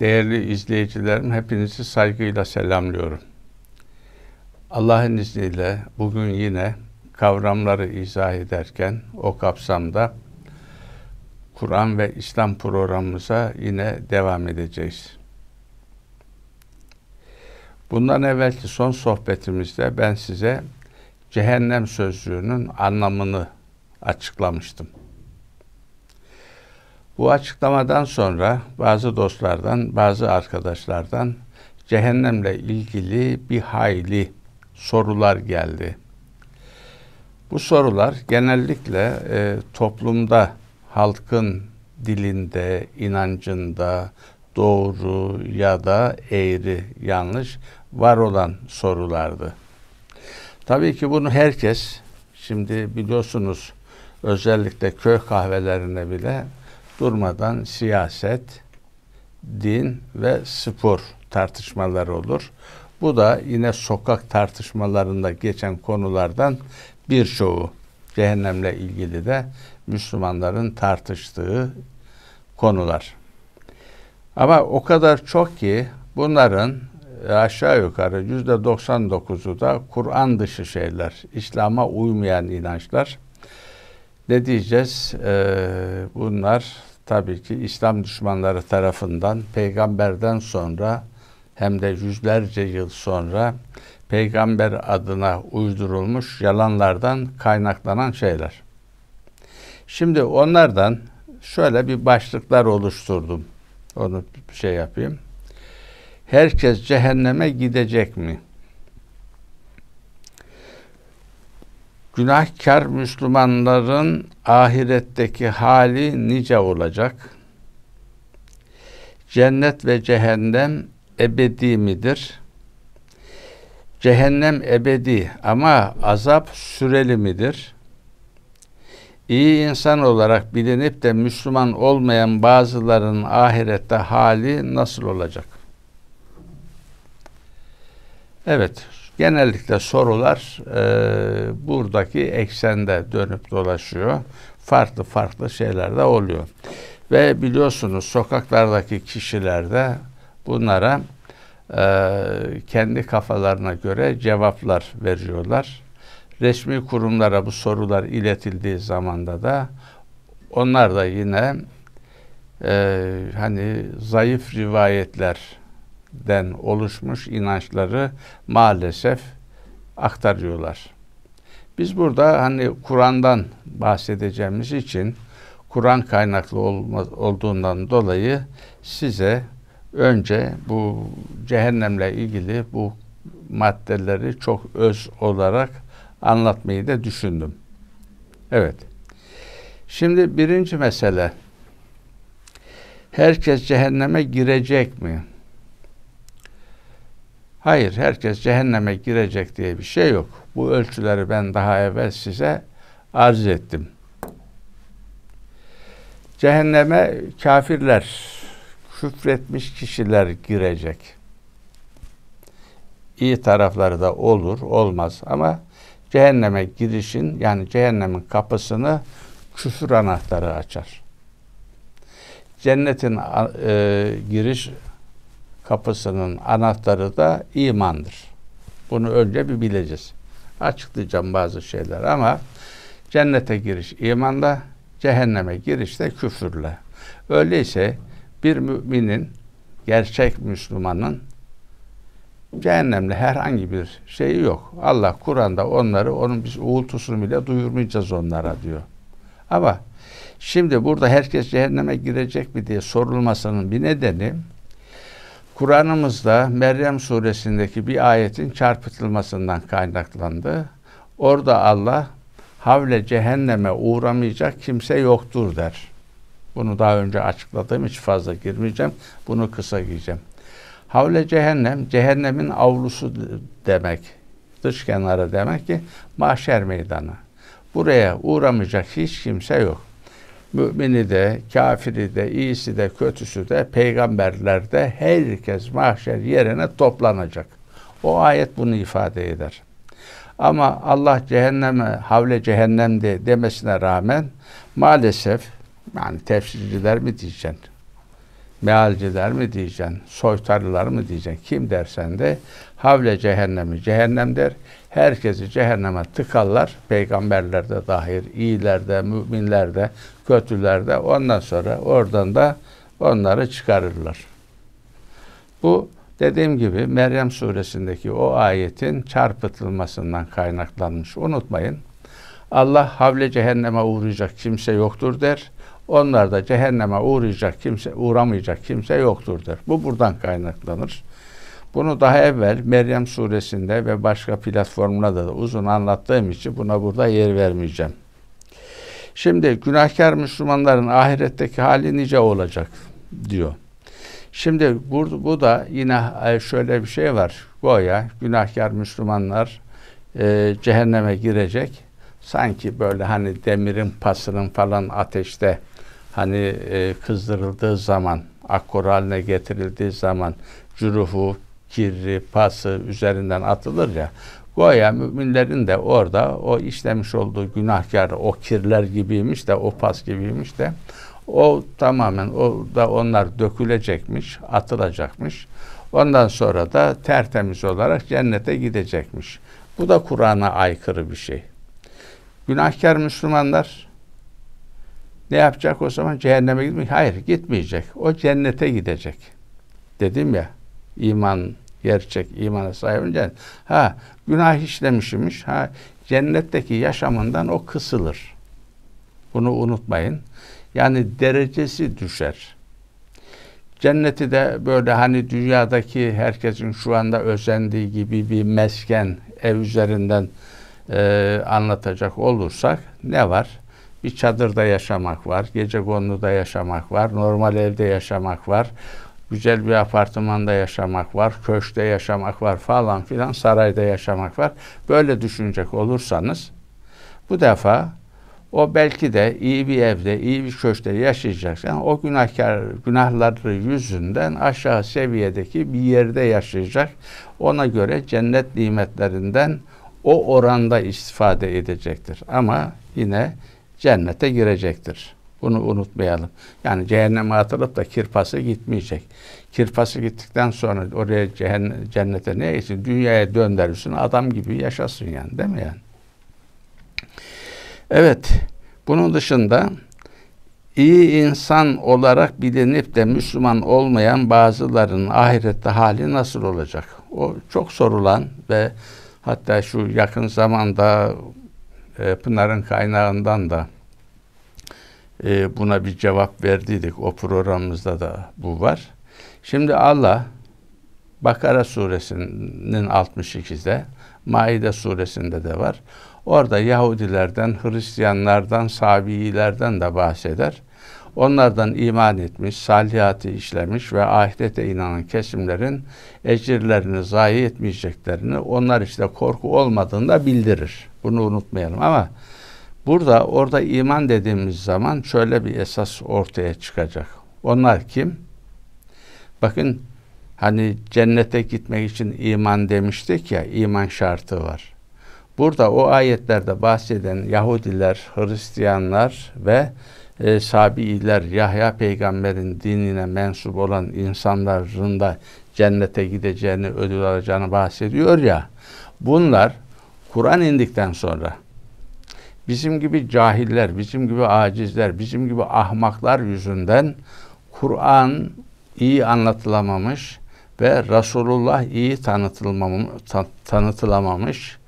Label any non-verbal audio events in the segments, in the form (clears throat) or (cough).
Değerli izleyicilerim, hepinizi saygıyla selamlıyorum. Allah'ın izniyle bugün yine kavramları izah ederken o kapsamda Kur'an ve İslam programımıza yine devam edeceğiz. Bundan evvelki son sohbetimizde ben size cehennem sözcüğünün anlamını açıklamıştım. Bu açıklamadan sonra bazı dostlardan, bazı arkadaşlardan cehennemle ilgili bir hayli sorular geldi. Bu sorular genellikle e, toplumda halkın dilinde, inancında doğru ya da eğri, yanlış var olan sorulardı. Tabii ki bunu herkes şimdi biliyorsunuz özellikle köy kahvelerine bile durmadan siyaset, din ve spor tartışmaları olur. Bu da yine sokak tartışmalarında geçen konulardan birçoğu cehennemle ilgili de Müslümanların tartıştığı konular. Ama o kadar çok ki bunların e, aşağı yukarı yüzde 99'u da Kur'an dışı şeyler, İslam'a uymayan inançlar. Ne diyeceğiz? Ee, bunlar tabii ki İslam düşmanları tarafından peygamberden sonra hem de yüzlerce yıl sonra peygamber adına uydurulmuş yalanlardan kaynaklanan şeyler. Şimdi onlardan şöyle bir başlıklar oluşturdum. Onu bir şey yapayım. Herkes cehenneme gidecek mi? Günahkar Müslümanların ahiretteki hali nice olacak? Cennet ve cehennem ebedi midir? Cehennem ebedi ama azap süreli midir? İyi insan olarak bilinip de Müslüman olmayan bazıların ahirette hali nasıl olacak? Evet, Genellikle sorular e, buradaki eksende dönüp dolaşıyor. Farklı farklı şeyler de oluyor. Ve biliyorsunuz sokaklardaki kişiler de bunlara e, kendi kafalarına göre cevaplar veriyorlar. Resmi kurumlara bu sorular iletildiği zamanda da onlar da yine e, hani zayıf rivayetler den oluşmuş inançları maalesef aktarıyorlar. Biz burada hani Kur'an'dan bahsedeceğimiz için Kur'an kaynaklı olma, olduğundan dolayı size önce bu cehennemle ilgili bu maddeleri çok öz olarak anlatmayı da düşündüm. Evet. Şimdi birinci mesele herkes cehenneme girecek mi? Hayır, herkes cehenneme girecek diye bir şey yok. Bu ölçüleri ben daha evvel size arz ettim. Cehenneme kafirler, küfretmiş kişiler girecek. İyi tarafları da olur, olmaz ama cehenneme girişin yani cehennemin kapısını küfür anahtarı açar. Cennetin e, giriş kapısının anahtarı da imandır. Bunu önce bir bileceğiz. Açıklayacağım bazı şeyler ama cennete giriş imanla, cehenneme giriş de küfürle. Öyleyse bir müminin, gerçek Müslümanın cehennemle herhangi bir şeyi yok. Allah Kur'an'da onları, onun biz uğultusunu bile duyurmayacağız onlara diyor. Ama şimdi burada herkes cehenneme girecek mi diye sorulmasının bir nedeni Kur'an'ımızda Meryem suresindeki bir ayetin çarpıtılmasından kaynaklandı. Orada Allah havle cehenneme uğramayacak kimse yoktur der. Bunu daha önce açıkladım hiç fazla girmeyeceğim. Bunu kısa giyeceğim. Havle cehennem, cehennemin avlusu demek. Dış kenarı demek ki mahşer meydanı. Buraya uğramayacak hiç kimse yok mümini de, kafiri de, iyisi de, kötüsü de, peygamberler de herkes mahşer yerine toplanacak. O ayet bunu ifade eder. Ama Allah cehenneme, havle cehennemde demesine rağmen maalesef yani tefsirciler mi diyeceksin, mealciler mi diyeceksin, soytarılar mı diyeceksin, kim dersen de havle cehennemi cehennem der. Herkesi cehenneme tıkallar. Peygamberler de dahil, iyiler de, müminler de, kötüler de. Ondan sonra oradan da onları çıkarırlar. Bu dediğim gibi Meryem suresindeki o ayetin çarpıtılmasından kaynaklanmış. Unutmayın. Allah havle cehenneme uğrayacak kimse yoktur der. Onlar da cehenneme uğrayacak kimse uğramayacak kimse yoktur der. Bu buradan kaynaklanır. Bunu daha evvel Meryem suresinde ve başka platformlarda da uzun anlattığım için buna burada yer vermeyeceğim. Şimdi günahkar Müslümanların ahiretteki hali nice olacak diyor. Şimdi bu, bu da yine e, şöyle bir şey var. Goya günahkar Müslümanlar e, cehenneme girecek. Sanki böyle hani demirin pasının falan ateşte hani e, kızdırıldığı zaman, akkor haline getirildiği zaman cüruhu, fikir pası üzerinden atılır ya. Goya müminlerin de orada o işlemiş olduğu günahkar o kirler gibiymiş de o pas gibiymiş de o tamamen o da onlar dökülecekmiş, atılacakmış. Ondan sonra da tertemiz olarak cennete gidecekmiş. Bu da Kur'an'a aykırı bir şey. Günahkar Müslümanlar ne yapacak o zaman? Cehenneme gitmeyecek. Hayır gitmeyecek. O cennete gidecek. Dedim ya iman gerçek imana sahip olunca. Ha günah işlemişmiş. Ha cennetteki yaşamından o kısılır. Bunu unutmayın. Yani derecesi düşer. Cenneti de böyle hani dünyadaki herkesin şu anda özendiği gibi bir mesken ev üzerinden e, anlatacak olursak ne var? Bir çadırda yaşamak var, gece konuda yaşamak var, normal evde yaşamak var güzel bir apartmanda yaşamak var, köşkte yaşamak var falan filan, sarayda yaşamak var. Böyle düşünecek olursanız bu defa o belki de iyi bir evde, iyi bir köşkte yaşayacaksan o günahkar günahları yüzünden aşağı seviyedeki bir yerde yaşayacak. Ona göre cennet nimetlerinden o oranda istifade edecektir. Ama yine cennete girecektir. Bunu unutmayalım. Yani cehenneme atılıp da kirpası gitmeyecek. Kirpası gittikten sonra oraya cehenn cennete ne için? Dünyaya döndürürsün adam gibi yaşasın yani değil mi yani? Evet. Bunun dışında iyi insan olarak bilinip de Müslüman olmayan bazılarının ahirette hali nasıl olacak? O çok sorulan ve hatta şu yakın zamanda e, Pınar'ın kaynağından da e, buna bir cevap verdiydik. O programımızda da bu var. Şimdi Allah Bakara suresinin 62'de, Maide suresinde de var. Orada Yahudilerden, Hristiyanlardan, Sabiilerden de bahseder. Onlardan iman etmiş, salihati işlemiş ve ahirete inanan kesimlerin ecirlerini zayi etmeyeceklerini onlar işte korku olmadığında bildirir. Bunu unutmayalım ama Burada orada iman dediğimiz zaman şöyle bir esas ortaya çıkacak. Onlar kim? Bakın hani cennete gitmek için iman demiştik ya iman şartı var. Burada o ayetlerde bahseden Yahudiler, Hristiyanlar ve e, Sabiiler, Yahya peygamberin dinine mensup olan insanların da cennete gideceğini, ödül alacağını bahsediyor ya. Bunlar Kur'an indikten sonra bizim gibi cahiller, bizim gibi acizler, bizim gibi ahmaklar yüzünden Kur'an iyi anlatılamamış ve Resulullah iyi tanıtılamamış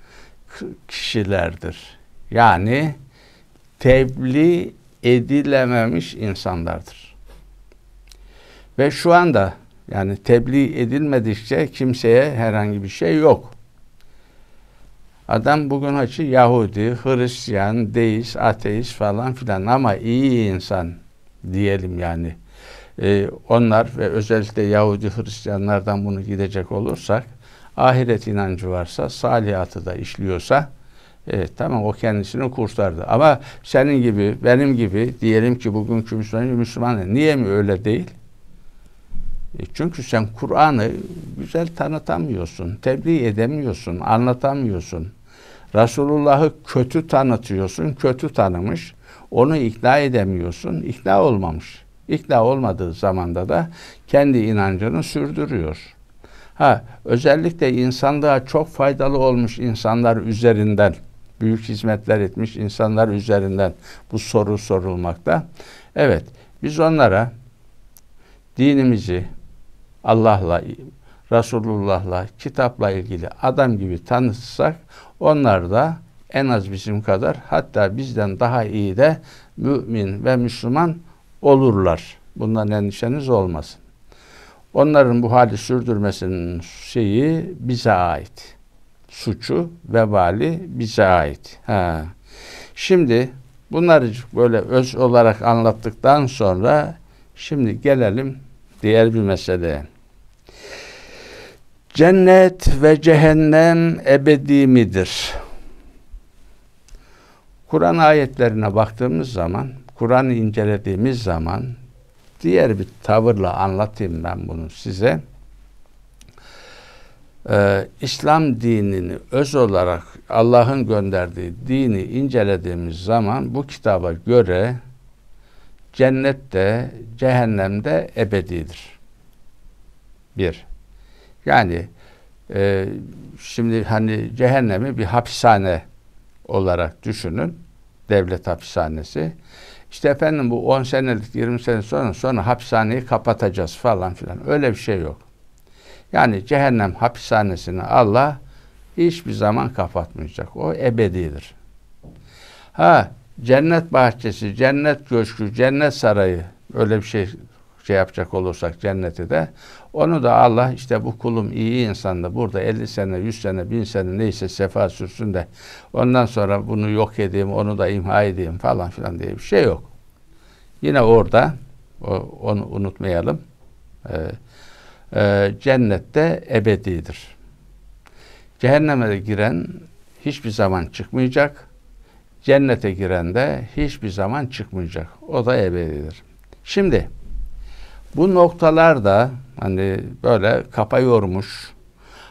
kişilerdir. Yani tebliğ edilememiş insanlardır. Ve şu anda yani tebliğ edilmedikçe kimseye herhangi bir şey yok. Adam bugün hacı Yahudi, Hristiyan, deist, ateist falan filan ama iyi insan diyelim yani. Ee, onlar ve özellikle Yahudi Hristiyanlardan bunu gidecek olursak ahiret inancı varsa, salihatı da işliyorsa e, tamam o kendisini kurtardı. Ama senin gibi, benim gibi diyelim ki bugünkü Müslüman, Müslüman niye mi öyle değil? E, çünkü sen Kur'an'ı güzel tanıtamıyorsun, tebliğ edemiyorsun, anlatamıyorsun. Resulullah'ı kötü tanıtıyorsun, kötü tanımış. Onu ikna edemiyorsun, ikna olmamış. İkna olmadığı zamanda da kendi inancını sürdürüyor. Ha, özellikle insanlığa çok faydalı olmuş insanlar üzerinden, büyük hizmetler etmiş insanlar üzerinden bu soru sorulmakta. Evet, biz onlara dinimizi, Allah'la, Resulullah'la, kitapla ilgili adam gibi tanıtsak onlar da en az bizim kadar hatta bizden daha iyi de mümin ve Müslüman olurlar. Bundan endişeniz olmasın. Onların bu hali sürdürmesinin şeyi bize ait. Suçu, vebali bize ait. Ha. Şimdi bunları böyle öz olarak anlattıktan sonra şimdi gelelim diğer bir meseleye. Cennet ve cehennem ebedi midir? Kur'an ayetlerine baktığımız zaman, Kur'an'ı incelediğimiz zaman diğer bir tavırla anlatayım ben bunu size. Ee, İslam dinini öz olarak Allah'ın gönderdiği dini incelediğimiz zaman bu kitaba göre cennet de cehennem de ebedidir. Bir. Yani e, şimdi hani cehennemi bir hapishane olarak düşünün. Devlet hapishanesi. İşte efendim bu 10 senelik 20 sene sonra sonra hapishaneyi kapatacağız falan filan. Öyle bir şey yok. Yani cehennem hapishanesini Allah hiçbir zaman kapatmayacak. O ebedidir. Ha cennet bahçesi, cennet köşkü, cennet sarayı öyle bir şey şey yapacak olursak cenneti de onu da Allah işte bu kulum iyi insandı burada 50 sene 100 sene 1000 sene neyse sefa sürsün de ondan sonra bunu yok edeyim onu da imha edeyim falan filan diye bir şey yok. Yine orada o, onu unutmayalım. Ee, e, e cennette ebedidir. Cehenneme giren hiçbir zaman çıkmayacak. Cennete giren de hiçbir zaman çıkmayacak. O da ebedidir. Şimdi bu noktalar da hani böyle kafa yormuş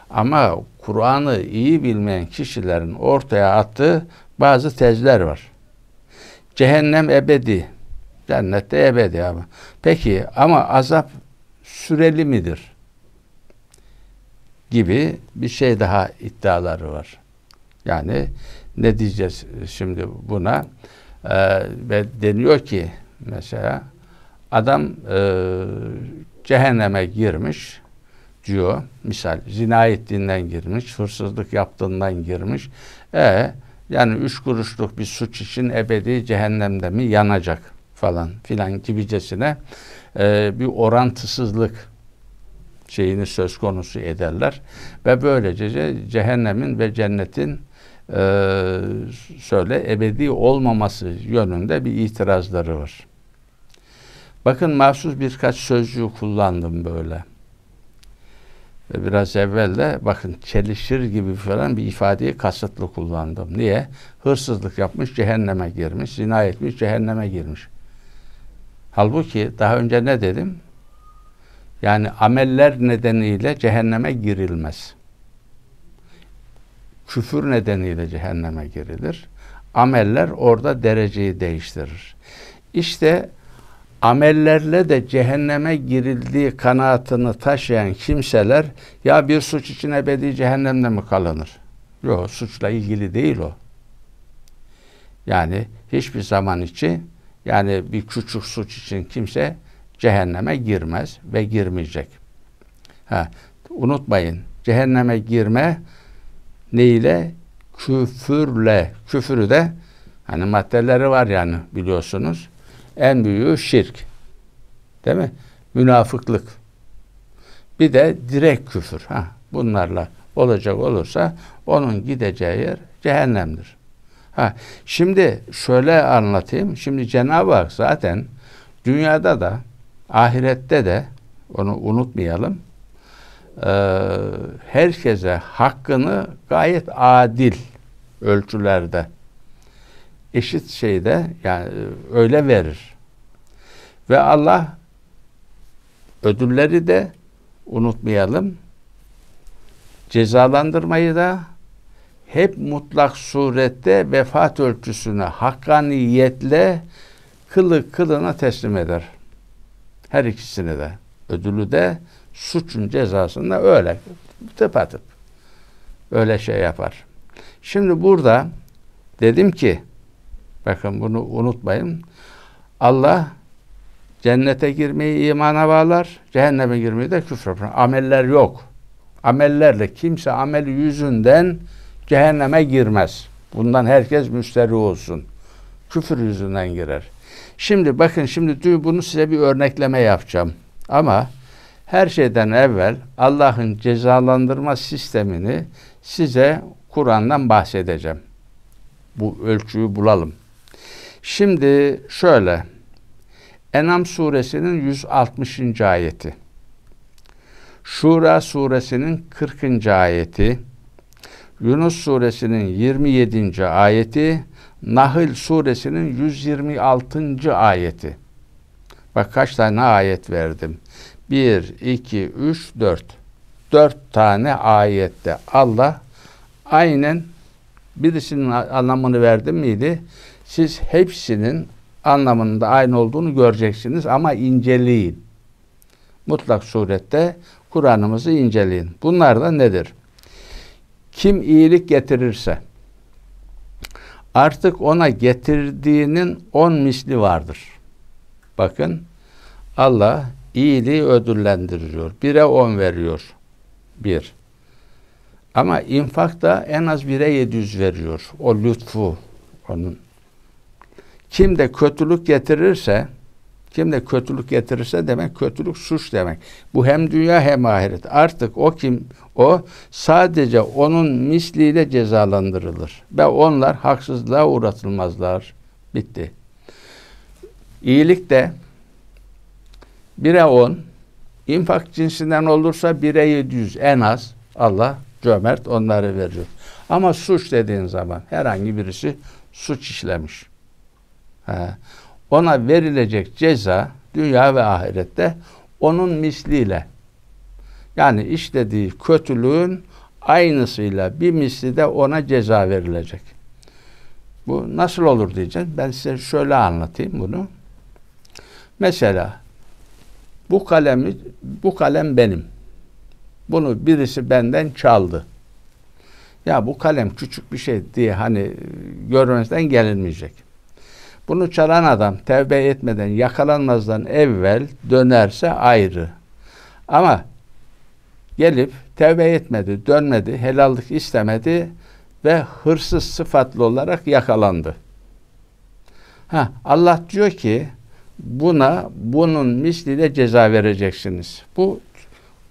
ama Kur'an'ı iyi bilmeyen kişilerin ortaya attığı bazı tezler var. Cehennem ebedi, cennette ebedi abi. Peki ama azap süreli midir? Gibi bir şey daha iddiaları var. Yani ne diyeceğiz şimdi buna? Ee, ve deniyor ki mesela Adam e, cehenneme girmiş diyor. Misal zina ettiğinden girmiş, hırsızlık yaptığından girmiş. E yani üç kuruşluk bir suç için ebedi cehennemde mi yanacak falan filan gibicesine e, bir orantısızlık şeyini söz konusu ederler ve böylece cehennemin ve cennetin e, söyle ebedi olmaması yönünde bir itirazları var. Bakın mahsus birkaç sözcüğü kullandım böyle. Ve biraz evvel de bakın çelişir gibi falan bir ifadeyi kasıtlı kullandım. Niye? Hırsızlık yapmış cehenneme girmiş, zina etmiş cehenneme girmiş. Halbuki daha önce ne dedim? Yani ameller nedeniyle cehenneme girilmez. Küfür nedeniyle cehenneme girilir. Ameller orada dereceyi değiştirir. İşte bu amellerle de cehenneme girildiği kanaatını taşıyan kimseler ya bir suç için ebedi cehennemde mi kalınır? Yok suçla ilgili değil o. Yani hiçbir zaman için yani bir küçük suç için kimse cehenneme girmez ve girmeyecek. Ha, unutmayın cehenneme girme neyle? Küfürle. Küfürü de hani maddeleri var yani biliyorsunuz en büyüğü şirk. Değil mi? Münafıklık. Bir de direkt küfür. Ha, bunlarla olacak olursa onun gideceği yer cehennemdir. Ha, şimdi şöyle anlatayım. Şimdi Cenab-ı Hak zaten dünyada da ahirette de onu unutmayalım. Ee, herkese hakkını gayet adil ölçülerde eşit şeyde yani e, öyle verir. Ve Allah ödülleri de unutmayalım. Cezalandırmayı da hep mutlak surette vefat ölçüsüne, hakkaniyetle kılı kılına teslim eder. Her ikisini de. Ödülü de suçun cezasında öyle tıpatıp öyle şey yapar. Şimdi burada dedim ki Bakın bunu unutmayın. Allah cennete girmeyi imana bağlar, cehenneme girmeyi de küfre bağlar. Ameller yok. Amellerle kimse amel yüzünden cehenneme girmez. Bundan herkes müsterih olsun. Küfür yüzünden girer. Şimdi bakın şimdi bunu size bir örnekleme yapacağım. Ama her şeyden evvel Allah'ın cezalandırma sistemini size Kur'an'dan bahsedeceğim. Bu ölçüyü bulalım. Şimdi şöyle. Enam suresinin 160. ayeti. Şura suresinin 40. ayeti. Yunus suresinin 27. ayeti. Nahil suresinin 126. ayeti. Bak kaç tane ayet verdim. 1, 2, 3, 4. 4 tane ayette Allah aynen birisinin anlamını verdim miydi? siz hepsinin anlamında aynı olduğunu göreceksiniz ama inceleyin. Mutlak surette Kur'an'ımızı inceleyin. Bunlar da nedir? Kim iyilik getirirse artık ona getirdiğinin on misli vardır. Bakın Allah iyiliği ödüllendiriyor. Bire on veriyor. Bir. Ama infak da en az bire yedi yüz veriyor. O lütfu onun kim de kötülük getirirse kim de kötülük getirirse demek kötülük suç demek. Bu hem dünya hem ahiret. Artık o kim o sadece onun misliyle cezalandırılır ve onlar haksızlığa uğratılmazlar. Bitti. İyilik de bire on, infak cinsinden olursa bire yedi yüz en az Allah cömert onları veriyor. Ama suç dediğin zaman herhangi birisi suç işlemiş. Ona verilecek ceza dünya ve ahirette onun misliyle yani işlediği kötülüğün aynısıyla bir misli de ona ceza verilecek. Bu nasıl olur diyeceksin? Ben size şöyle anlatayım bunu. Mesela bu kalemi bu kalem benim. Bunu birisi benden çaldı. Ya bu kalem küçük bir şey diye hani görmezden gelinmeyecek. Bunu çalan adam tevbe etmeden yakalanmazdan evvel dönerse ayrı. Ama gelip tevbe etmedi, dönmedi, helallik istemedi ve hırsız sıfatlı olarak yakalandı. Ha, Allah diyor ki buna bunun misli de ceza vereceksiniz. Bu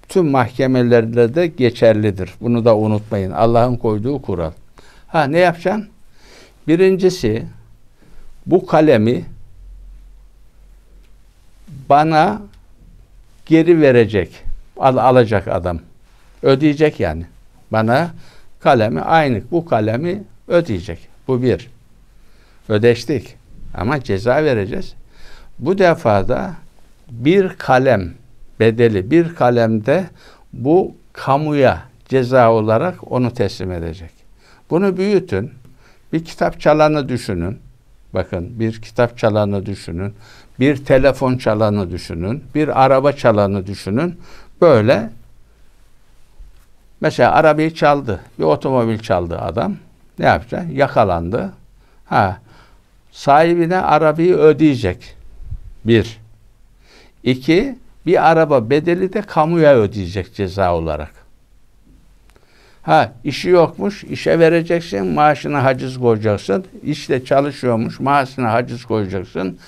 tüm mahkemelerde de geçerlidir. Bunu da unutmayın. Allah'ın koyduğu kural. Ha ne yapacaksın? Birincisi bu kalemi bana geri verecek, al, alacak adam. Ödeyecek yani. Bana kalemi aynı bu kalemi ödeyecek. Bu bir. Ödeştik. Ama ceza vereceğiz. Bu defada bir kalem bedeli bir kalemde bu kamuya ceza olarak onu teslim edecek. Bunu büyütün. Bir kitap çalanı düşünün. Bakın bir kitap çalanı düşünün, bir telefon çalanı düşünün, bir araba çalanı düşünün. Böyle mesela arabayı çaldı, bir otomobil çaldı adam. Ne yapacak? Yakalandı. Ha, sahibine arabayı ödeyecek. Bir. İki, bir araba bedeli de kamuya ödeyecek ceza olarak. Ha işi yokmuş, işe vereceksin, maaşına haciz koyacaksın. İşte çalışıyormuş, maaşına haciz koyacaksın.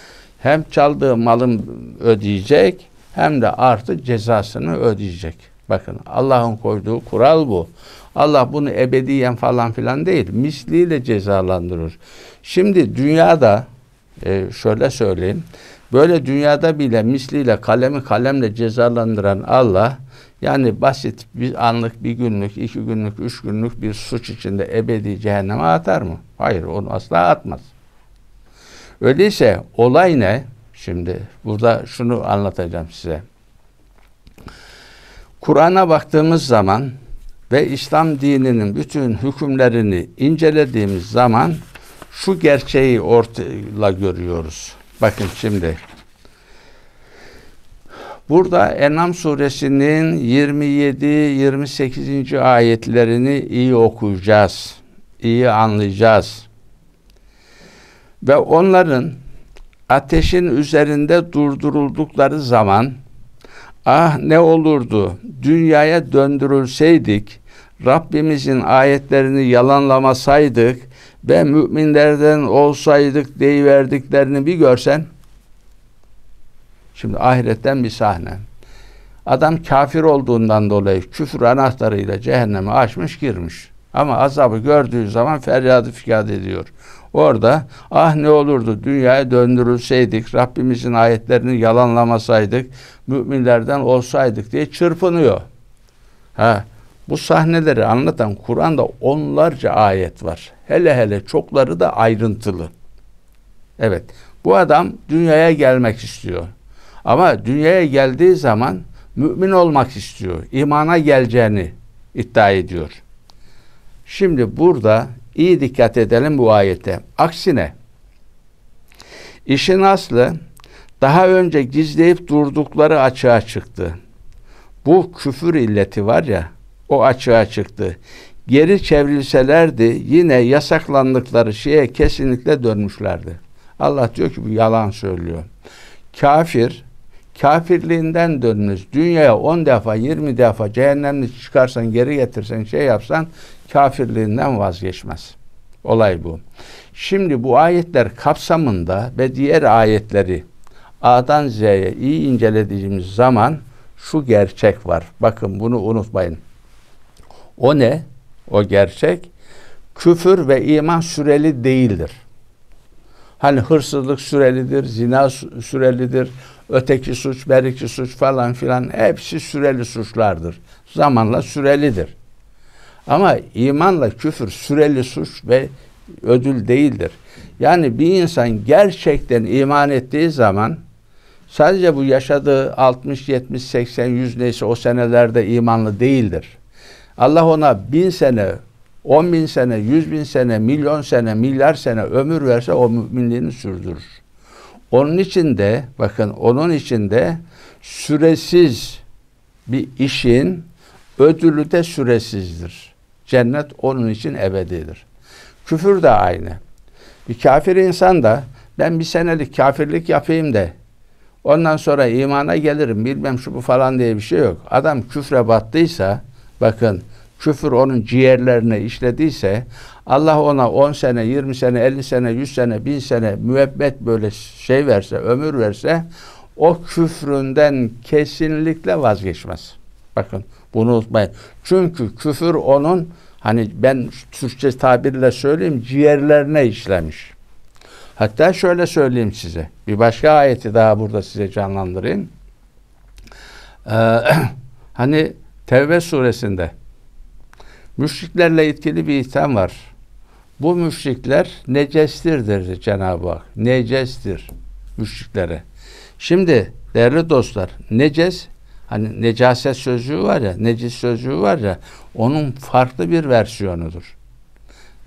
Hem çaldığı malın ödeyecek hem de artı cezasını ödeyecek. Bakın Allah'ın koyduğu kural bu. Allah bunu ebediyen falan filan değil, misliyle cezalandırır. Şimdi dünyada e, şöyle söyleyeyim. Böyle dünyada bile misliyle kalemi kalemle cezalandıran Allah yani basit bir anlık, bir günlük, iki günlük, üç günlük bir suç içinde ebedi cehenneme atar mı? Hayır, onu asla atmaz. Öyleyse olay ne? Şimdi burada şunu anlatacağım size. Kur'an'a baktığımız zaman ve İslam dininin bütün hükümlerini incelediğimiz zaman şu gerçeği ortaya görüyoruz. Bakın şimdi Burada Enam suresinin 27-28. ayetlerini iyi okuyacağız. iyi anlayacağız. Ve onların ateşin üzerinde durduruldukları zaman ah ne olurdu dünyaya döndürülseydik Rabbimizin ayetlerini yalanlamasaydık ve müminlerden olsaydık deyiverdiklerini bir görsen Şimdi ahiretten bir sahne. Adam kafir olduğundan dolayı küfür anahtarıyla cehenneme açmış girmiş. Ama azabı gördüğü zaman feryadı fikat ediyor. Orada ah ne olurdu dünyaya döndürülseydik, Rabbimizin ayetlerini yalanlamasaydık, müminlerden olsaydık diye çırpınıyor. Ha, bu sahneleri anlatan Kur'an'da onlarca ayet var. Hele hele çokları da ayrıntılı. Evet, bu adam dünyaya gelmek istiyor. Ama dünyaya geldiği zaman mümin olmak istiyor. İmana geleceğini iddia ediyor. Şimdi burada iyi dikkat edelim bu ayete. Aksine işin aslı daha önce gizleyip durdukları açığa çıktı. Bu küfür illeti var ya o açığa çıktı. Geri çevrilselerdi yine yasaklandıkları şeye kesinlikle dönmüşlerdi. Allah diyor ki bu yalan söylüyor. Kafir kafirliğinden dönmüş dünyaya on defa yirmi defa cehennemli çıkarsan geri getirsen şey yapsan kafirliğinden vazgeçmez. Olay bu. Şimdi bu ayetler kapsamında ve diğer ayetleri A'dan Z'ye iyi incelediğimiz zaman şu gerçek var. Bakın bunu unutmayın. O ne? O gerçek küfür ve iman süreli değildir. Hani hırsızlık sürelidir, zina sürelidir, öteki suç, beriki suç falan filan hepsi süreli suçlardır. Zamanla sürelidir. Ama imanla küfür süreli suç ve ödül değildir. Yani bir insan gerçekten iman ettiği zaman sadece bu yaşadığı 60, 70, 80, 100 neyse o senelerde imanlı değildir. Allah ona bin sene, on bin sene, yüz bin sene, milyon sene, milyar sene ömür verse o müminliğini sürdürür. Onun için de bakın onun için de süresiz bir işin ödülü de süresizdir. Cennet onun için ebedidir. Küfür de aynı. Bir kafir insan da ben bir senelik kafirlik yapayım de ondan sonra imana gelirim bilmem şu bu falan diye bir şey yok. Adam küfre battıysa bakın küfür onun ciğerlerine işlediyse Allah ona 10 sene, 20 sene, 50 sene, 100 sene, 1000 sene müebbet böyle şey verse, ömür verse o küfründen kesinlikle vazgeçmez. Bakın bunu unutmayın. Çünkü küfür onun hani ben Türkçe tabirle söyleyeyim ciğerlerine işlemiş. Hatta şöyle söyleyeyim size. Bir başka ayeti daha burada size canlandırayım. Ee, (clears throat) hani Tevbe suresinde müşriklerle ilgili bir itham var. Bu müşrikler necestir dedi Cenab-ı Hak. Necestir müşriklere. Şimdi değerli dostlar neces hani necaset sözcüğü var ya necis sözcüğü var ya onun farklı bir versiyonudur.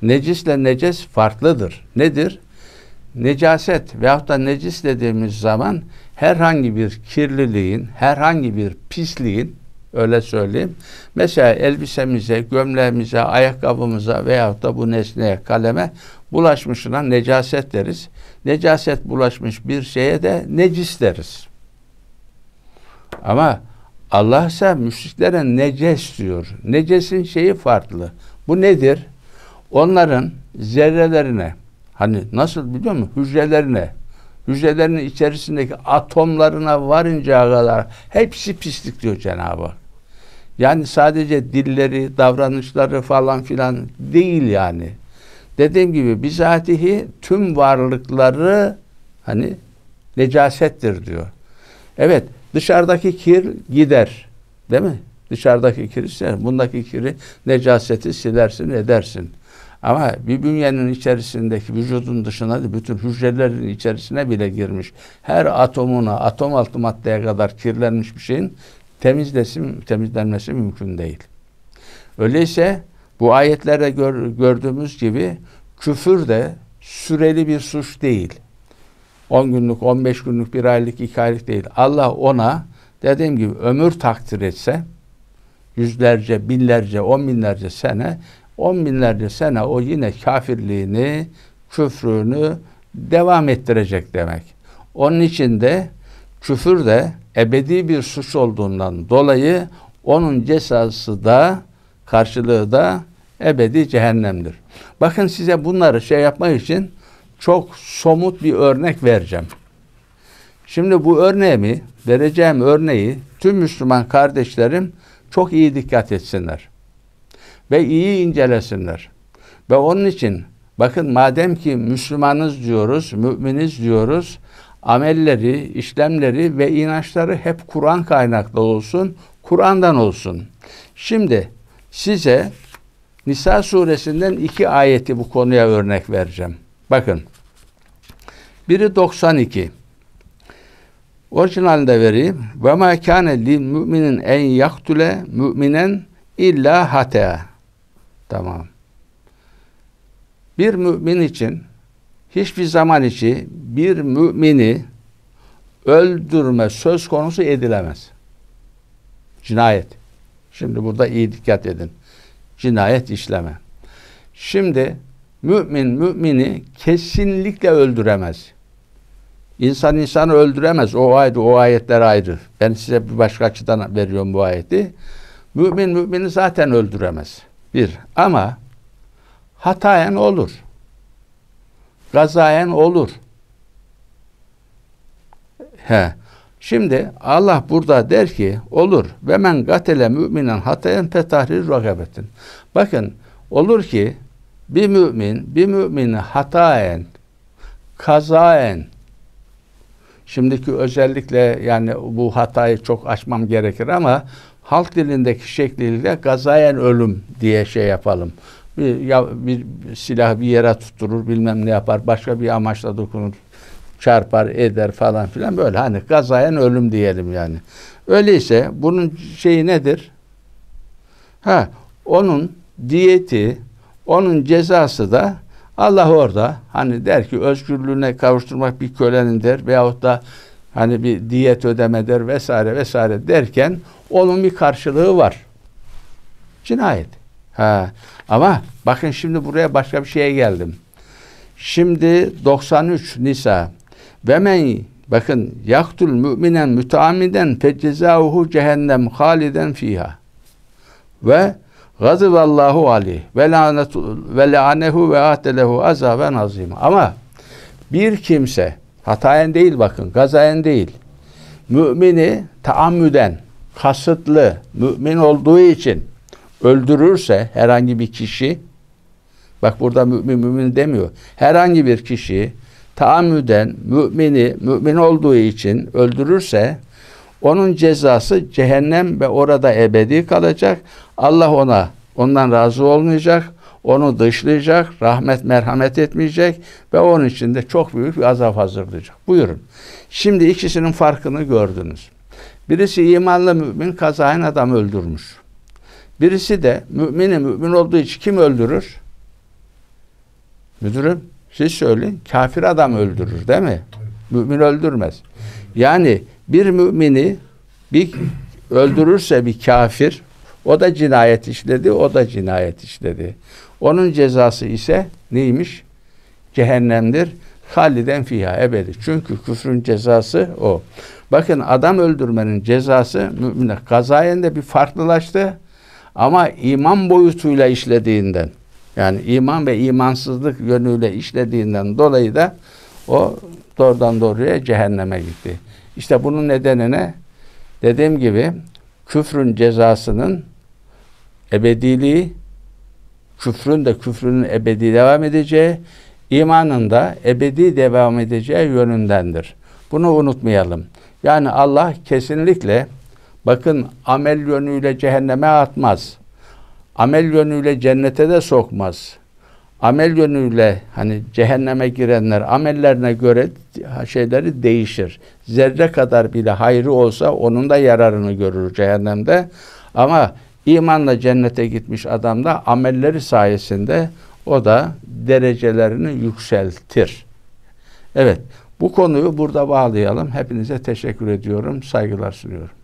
Necisle neces farklıdır. Nedir? Necaset veyahut da necis dediğimiz zaman herhangi bir kirliliğin, herhangi bir pisliğin Öyle söyleyeyim. Mesela elbisemize, gömleğimize, ayakkabımıza veyahut da bu nesneye, kaleme bulaşmışına necaset deriz. Necaset bulaşmış bir şeye de necis deriz. Ama Allah ise müşriklere neces diyor. Necesin şeyi farklı. Bu nedir? Onların zerrelerine, hani nasıl biliyor musun? Hücrelerine, hücrelerinin içerisindeki atomlarına varıncaya kadar hepsi pislik diyor Cenab-ı Hak. Yani sadece dilleri, davranışları falan filan değil yani. Dediğim gibi bizatihi tüm varlıkları hani necasettir diyor. Evet dışarıdaki kir gider değil mi? Dışarıdaki kiri siler. Bundaki kiri necaseti silersin edersin. Ama bir bünyenin içerisindeki vücudun dışına bütün hücrelerin içerisine bile girmiş. Her atomuna, atom altı maddeye kadar kirlenmiş bir şeyin temizlesin, temizlenmesi mümkün değil. Öyleyse bu ayetlerde gör, gördüğümüz gibi küfür de süreli bir suç değil. 10 günlük, 15 günlük, bir aylık, 2 aylık değil. Allah ona dediğim gibi ömür takdir etse yüzlerce, binlerce, on binlerce sene, on binlerce sene o yine kafirliğini, küfrünü devam ettirecek demek. Onun için de küfür de ebedi bir suç olduğundan dolayı onun cezası da karşılığı da ebedi cehennemdir. Bakın size bunları şey yapmak için çok somut bir örnek vereceğim. Şimdi bu örneğimi, vereceğim örneği tüm Müslüman kardeşlerim çok iyi dikkat etsinler. Ve iyi incelesinler. Ve onun için bakın madem ki Müslümanız diyoruz, müminiz diyoruz, amelleri, işlemleri ve inançları hep Kur'an kaynaklı olsun, Kur'an'dan olsun. Şimdi size Nisa suresinden iki ayeti bu konuya örnek vereceğim. Bakın. Biri 92. Orijinalinde vereyim. Ve ma kâne lil müminin en yaktule müminen illa hata. Tamam. Bir mümin için hiçbir zaman içi bir mümini öldürme söz konusu edilemez. Cinayet. Şimdi burada iyi dikkat edin. Cinayet işleme. Şimdi mümin mümini kesinlikle öldüremez. İnsan insanı öldüremez. O ayrı, o ayetler ayrı. Ben size bir başka açıdan veriyorum bu ayeti. Mümin mümini zaten öldüremez. Bir. Ama hatayen olur. Gazayen olur. He. Şimdi Allah burada der ki olur ve men gatele müminen hatayen petahrir rakabetin. Bakın olur ki bir mümin bir mümini hataen kazaen şimdiki özellikle yani bu hatayı çok açmam gerekir ama halk dilindeki şekliyle gazayen ölüm diye şey yapalım. Bir, ya, bir silah bir yere tutturur bilmem ne yapar. Başka bir amaçla dokunur. Çarpar eder falan filan böyle. Hani kazayen ölüm diyelim yani. Öyleyse bunun şeyi nedir? Ha, onun diyeti, onun cezası da Allah orada hani der ki özgürlüğüne kavuşturmak bir kölenin der veyahut da hani bir diyet ödemedir vesaire vesaire derken onun bir karşılığı var. Cinayet. Ha. Ama bakın şimdi buraya başka bir şeye geldim. Şimdi 93 Nisa ve men bakın yaktul müminen müteamiden fecezauhu cehennem haliden fiha ve gazıvallahu ali ve lanetu ve lanehu ve atelehu azaben azim. Ama bir kimse hatayen değil bakın gazayen değil mümini taammüden kasıtlı mümin olduğu için öldürürse herhangi bir kişi bak burada mümin mümin demiyor. Herhangi bir kişi taamüden mümini mümin olduğu için öldürürse onun cezası cehennem ve orada ebedi kalacak. Allah ona ondan razı olmayacak. Onu dışlayacak, rahmet merhamet etmeyecek ve onun için de çok büyük bir azap hazırlayacak. Buyurun. Şimdi ikisinin farkını gördünüz. Birisi imanlı mümin kazayın adam öldürmüş. Birisi de mümini mümin olduğu için kim öldürür? Müdürüm siz söyleyin. Kafir adam öldürür değil mi? Mümin öldürmez. Yani bir mümini bir öldürürse bir kafir o da cinayet işledi, o da cinayet işledi. Onun cezası ise neymiş? Cehennemdir. Haliden fiha ebedi. Çünkü küfrün cezası o. Bakın adam öldürmenin cezası mümine. Kazayende bir farklılaştı. Ama iman boyutuyla işlediğinden yani iman ve imansızlık yönüyle işlediğinden dolayı da o doğrudan doğruya cehenneme gitti. İşte bunun nedenine dediğim gibi küfrün cezasının ebediliği, küfrün de küfrünün ebedi devam edeceği, imanın da ebedi devam edeceği yönündendir. Bunu unutmayalım. Yani Allah kesinlikle Bakın amel yönüyle cehenneme atmaz. Amel yönüyle cennete de sokmaz. Amel yönüyle hani cehenneme girenler amellerine göre şeyleri değişir. Zerre kadar bile hayrı olsa onun da yararını görür cehennemde. Ama imanla cennete gitmiş adam da amelleri sayesinde o da derecelerini yükseltir. Evet bu konuyu burada bağlayalım. Hepinize teşekkür ediyorum. Saygılar sunuyorum.